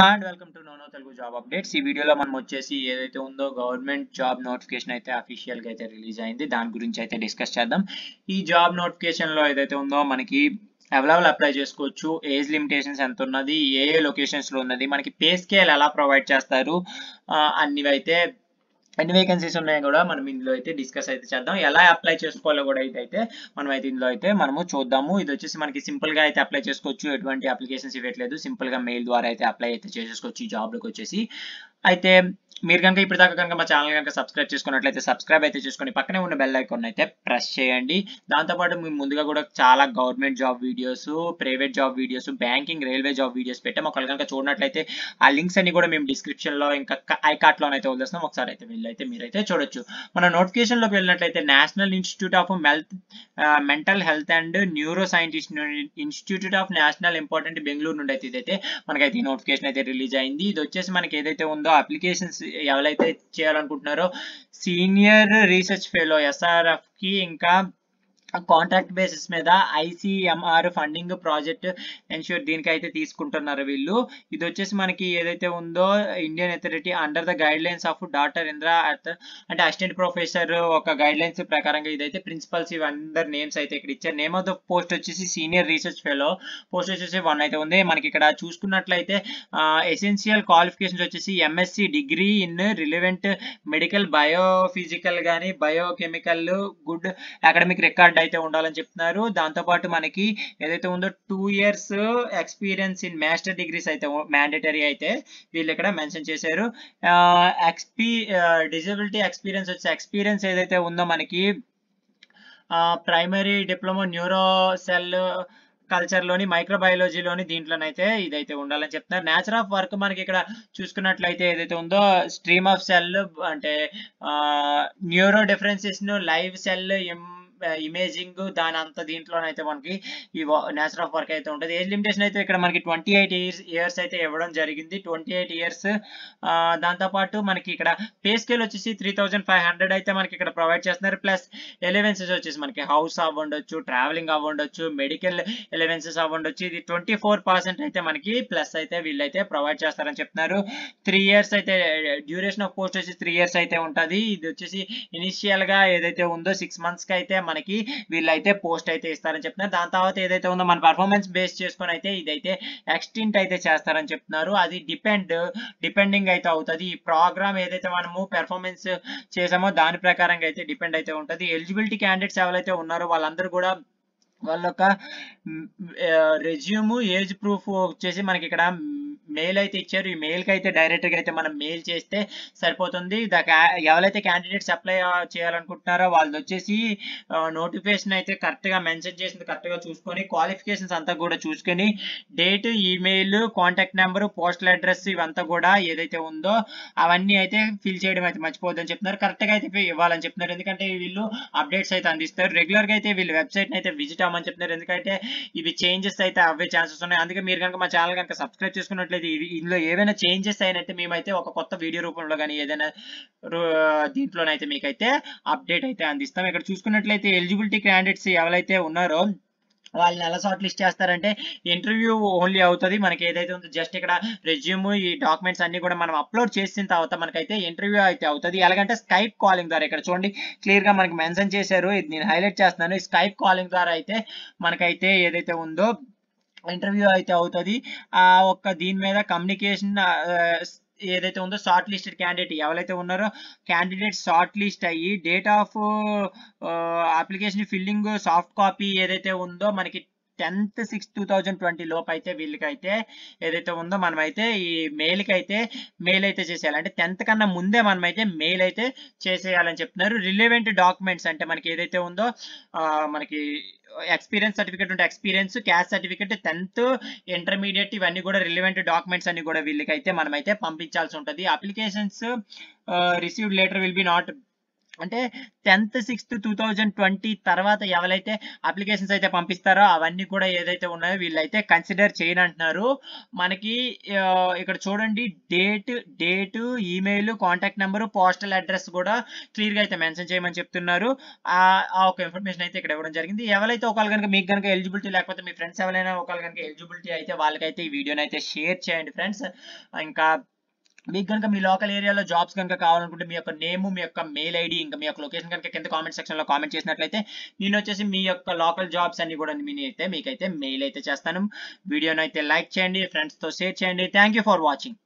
and welcome to నోనో Telugu job updates ఈ వీడియోలో మనం వచ్చేసి ఏదైతే ఉందో గవర్నమెంట్ జాబ్ నోటిఫికేషన్ అయితే అఫీషియల్గా అయితే రిలీజ్ అయింది దాని గురించి అయితే డిస్కస్ చేద్దాం ఈ జాబ్ నోటిఫికేషన్లో ఏదైతే ఉందో మనకి అవైలబుల్ అప్లై చేసుకోవచ్చు ఏజ్ లిమిటేషన్స్ ఎంత ఉన్నది ఏ ఏ లొకేషన్స్లో ఉన్నది మనకి పే స్కేల్ ఎలా ప్రొవైడ్ చేస్తారు అన్నివైతే ఎన్ని వేకెన్సీస్ ఉన్నాయో కూడా మనం ఇందులో అయితే డిస్కస్ అయితే చేద్దాం ఎలా అప్లై చేసుకోవాలో కూడా అయితే మనం అయితే ఇందులో అయితే మనము చూద్దాము ఇది వచ్చేసి మనకి సింపుల్ గా అయితే అప్లై చేసుకోవచ్చు ఎటువంటి అప్లికేషన్స్ ఇవ్వట్లేదు సింపుల్ గా మెయిల్ ద్వారా అయితే అప్లై అయితే చేసుకోవచ్చు ఈ జాబ్ లకు వచ్చేసి అయితే మీరు కనుక ఇప్పటిదాకా కనుక మా ఛానల్ కనుక సబ్స్క్రైబ్ చేసుకున్నట్లయితే సబ్స్క్రైబ్ అయితే చేసుకొని పక్కనే ఉన్న బెల్ ఐకాన్ అయితే ప్రెస్ చేయండి దాంతోపాటు మేము ముందుగా కూడా చాలా government job videos private job videos banking railway job videos పెట్టాం ఒకవేళ కనుక చూడనట్లయితే ఆ లింక్స్ అన్ని కూడా మేము డిస్క్రిప్షన్లో ఇంకా లో అయితే వదిలేస్తాం ఒకసారి అయితే వెళ్ళైతే మీరైతే చూడొచ్చు మన నోటిఫికేషన్లోకి వెళ్ళినట్లయితే నేషనల్ ఇన్స్టిట్యూట్ ఆఫ్ మెల్త్ mental health and neuro scientist institute of national important Bengaluru నుండి అయితే ఇదైతే మనకైతే ఈ నోటిఫికేషన్ అయితే రిలీజ్ అయింది ఇది వచ్చేసి మనకి ఏదైతే ఉందో అప్లికేషన్స్ ఎవరైతే చేయాలనుకుంటున్నారో సీనియర్ రీసెర్చ్ ఫెలో కి ఇంకా కాంట్రాక్ట్ బేసిస్ మీద ఐసిఎంఆర్ ఫండింగ్ ప్రాజెక్ట్ ఎన్ష్యూర్ దీనికైతే తీసుకుంటున్నారు వీళ్ళు ఇది వచ్చేసి మనకి ఏదైతే ఉందో Indian authority under the guidelines of doctor Indra అంటే అసిస్టెంట్ ప్రొఫెసర్ ఒక గైడ్ లైన్స్ ప్రకారంగా ఇదైతే ప్రిన్సిపల్స్ ఇవందరు నేమ్స్ అయితే ఇక్కడ ఇచ్చారు నేమ్ ఆఫ్ ద పోస్ట్ వచ్చేసి సీనియర్ రీసెర్చ్ ఫెలో పోస్ట్ వచ్చేసి వన్ అయితే ఉంది మనకి ఇక్కడ చూసుకున్నట్లయితే ఎసెన్షియల్ క్వాలిఫికేషన్స్ వచ్చేసి MSc degree in relevant medical biophysical కానీ బయోకెమికల్ గుడ్ అకాడమిక్ రికార్డ్ అయితే ఉండాలని చెప్తున్నారు దాంతోపాటు మనకి ఏదైతే ఉందో two years experience in master degrees అయితే మ్యాండేటరీ అయితే వీళ్ళు ఇక్కడ మెన్షన్ చేశారు ఎక్స్పీ డిజబిలిటీ ఎక్స్పీరియన్స్ వచ్చే ఎక్స్పీరియన్స్ ఏదైతే ఉందో మనకి ప్రైమరీ డిప్లొమా న్యూరో సెల్ కల్చర్లోని మైక్రోబయాలజీలోని దీంట్లోనైతే ఇదైతే ఉండాలని చెప్తున్నారు నేచర్ ఆఫ్ వర్క్ మనకి ఇక్కడ చూసుకున్నట్లయితే ఏదైతే ఉందో స్ట్రీమ్ ఆఫ్ సెల్ అంటే న్యూరో డిఫరెన్సెస్ను లైవ్ సెల్ ఇమేజింగ్ దాని అంత దీంట్లోనైతే మనకి ఈ నేచర్ ఆఫ్ వర్క్ అయితే ఉంటుంది ఏజ్ లిమిటేషన్ అయితే ఇక్కడ మనకి ట్వంటీ ఎయిట్ ఇయర్స్ ఇయర్స్ అయితే ఇవ్వడం జరిగింది ట్వంటీ ఎయిట్ ఇయర్స్ దాంతోపాటు మనకి ఇక్కడ పే స్కేల్ వచ్చేసి త్రీ థౌజండ్ ఫైవ్ హండ్రెడ్ అయితే మనకి ఇక్కడ ప్రొవైడ్ చేస్తున్నారు ప్లస్ ఎలవెన్సెస్ వచ్చేసి మనకి హౌస్ అవ్వండొచ్చు ట్రావెలింగ్ అవ్వండొచ్చు మెడికల్ ఎలవెన్సెస్ అవ్వండొచ్చు ఇది ట్వంటీ అయితే మనకి ప్లస్ అయితే వీళ్ళైతే ప్రొవైడ్ చేస్తారని చెప్తున్నారు త్రీ ఇయర్స్ అయితే డ్యూరేషన్ ఆఫ్ పోస్ట్ వచ్చి త్రీ ఇయర్స్ అయితే ఉంటుంది ఇది వచ్చేసి ఇనిషియల్ గా ఏదైతే ఉందో సిక్స్ మంత్స్ కి అయితే మనకి వీళ్ళైతే పోస్ట్ అయితే ఇస్తారని చెప్తున్నారు దాని తర్వాత ఏదైతే ఉందో మన పర్ఫార్మెన్స్ బేస్ చేసుకుని అయితే ఇదైతే ఎక్స్టెంట్ అయితే చేస్తారని చెప్తున్నారు అది డిపెండ్ డిపెండింగ్ అయితే అవుతుంది ఈ ప్రోగ్రామ్ ఏదైతే మనము పెర్ఫార్మెన్స్ చేసామో దాని ప్రకారంగా అయితే డిపెండ్ అయితే ఉంటుంది ఎలిజిబిలిటీ క్యాండిడేట్స్ ఎవరైతే ఉన్నారో వాళ్ళందరూ కూడా వాళ్ళ యొక్క రెజ్యూమ్ ఏజ్ ప్రూఫ్ వచ్చేసి మనకి ఇక్కడ మెయిల్ అయితే ఇచ్చారు ఈ మెయిల్ అయితే గా అయితే మనం మెయిల్ చేస్తే సరిపోతుంది ఎవరైతే క్యాండిడేట్స్ అప్లై చేయాలనుకుంటున్నారో వాళ్ళు వచ్చేసి నోటిఫికేషన్ అయితే కరెక్ట్గా మెన్షన్ చేసింది గా చూసుకొని క్వాలిఫికేషన్స్ అంతా కూడా చూసుకొని date email contact number postal address ఇవంతా కూడా ఏదైతే ఉందో అవన్నీ అయితే ఫిల్ చేయడం అయితే మర్చిపోద్దని చెప్తున్నారు కరెక్ట్గా అయితే ఇవ్వాలని చెప్తున్నారు ఎందుకంటే వీళ్ళు అప్డేట్స్ అయితే అందిస్తారు రెగ్యులర్ గా అయితే వీళ్ళు వెబ్సైట్ అయితే విజిట్ అవ్వమని చెప్తున్నారు ఎందుకంటే ఇవి చేంజెస్ అయితే అవే ఛాన్సెస్ ఉన్నాయి అందుకే మీరు కనుక మా ఛానల్ కనుక సబ్స్క్రైబ్ చేసుకున్నట్లయితే అనేది ఇందులో ఏవైనా చేంజెస్ అయినైతే మేమైతే ఒక కొత్త వీడియో రూపంలో కానీ ఏదైనా దీంట్లోనైతే మీకైతే అప్డేట్ అయితే అందిస్తాం ఇక్కడ చూసుకున్నట్లయితే ఎలిజిబిలిటీ క్యాండిడేట్స్ ఎవరైతే ఉన్నారో వాళ్ళని ఎలా షార్ట్ లిస్ట్ చేస్తారంటే ఇంటర్వ్యూ ఓన్లీ అవుతుంది మనకి ఏదైతే ఉందో జస్ట్ ఇక్కడ రెజ్యూమ్ ఈ డాక్యుమెంట్స్ అన్ని కూడా మనం అప్లోడ్ చేసిన తర్వాత మనకైతే ఇంటర్వ్యూ అయితే అవుతుంది ఎలాగంటే స్కైప్ కాలింగ్ ద్వారా ఇక్కడ చూడండి క్లియర్ గా మనకి మెన్షన్ చేశారు ఇది నేను హైలైట్ చేస్తున్నాను స్కైప్ కాలింగ్ ద్వారా అయితే మనకైతే ఏదైతే ఉందో ఇంటర్వ్యూ అయితే అవుతుంది ఆ ఒక్క దీని మీద కమ్యూనికేషన్ ఏదైతే ఉందో షార్ట్ లిస్టెడ్ క్యాండిడేట్ ఎవరైతే ఉన్నారో క్యాండిడేట్ షార్ట్ లిస్ట్ అయ్యి date of application filling soft copy ఏదైతే ఉందో మనకి tenth six two thousand twenty లోపు అయితే వీళ్ళకైతే ఏదైతే ఉందో మనమైతే ఈ మెయిల్కి అయితే మెయిల్ అయితే చేసేయాలి అంటే టెన్త్ కన్నా ముందే మనమైతే మెయిల్ అయితే చేసేయాలని చెప్తున్నారు రిలేవెంట్ డాక్యుమెంట్స్ అంటే మనకి ఏదైతే ఉందో మనకి ఎక్స్పీరియన్స్ సర్టిఫికేట్ ఉంటే experience caste certificate tenth intermediate ఇవన్నీ కూడా రిలేవెంట్ డాక్యుమెంట్స్ అన్ని కూడా వీళ్ళకైతే మనమైతే పంపించాల్సి ఉంటుంది applications received letter will be not అంటే tenth sixth two thousand twenty తర్వాత ఎవరైతే అప్లికేషన్స్ అయితే పంపిస్తారో అవన్నీ కూడా ఏదైతే ఉన్నాయో వీళ్ళైతే కన్సిడర్ చేయనంటున్నారు మనకి ఇక్కడ చూడండి date date email contact number postal address కూడా క్లియర్గా అయితే మెన్షన్ చేయమని చెప్తున్నారు ఆ ఒక ఇన్ఫర్మేషన్ అయితే ఇక్కడ ఇవ్వడం జరిగింది ఎవరైతే ఒకవేళ కనుక మీకు కనుక ఎలిజిబిలిటీ లేకపోతే మీ ఫ్రెండ్స్ ఎవరైనా ఒకవేళ కనుక ఎలిజిబిలిటీ అయితే వాళ్ళకైతే ఈ వీడియోని అయితే షేర్ చేయండి ఫ్రెండ్స్ ఇంకా మీకు కనుక మీ లోకల్ ఏరియాలో జాబ్స్ కనుక కావాలనుకుంటే మీ యొక్క నేమ్ మీ యొక్క మెయిల్ ఐడి ఇంకా మీ యొక్క లొకేషన్ కనుక కింద కామెంట్ సెక్షన్లో కామెంట్ చేసినట్లయితే నేను వచ్చేసి మీ యొక్క లోకల్ జాబ్స్ అన్ని కూడా నేను అయితే మీకైతే మెయిల్ అయితే చేస్తాను వీడియోనైతే అయితే లైక్ చేయండి ఫ్రెండ్స్తో షేర్ చేయండి థ్యాంక్ ఫర్ వాచింగ్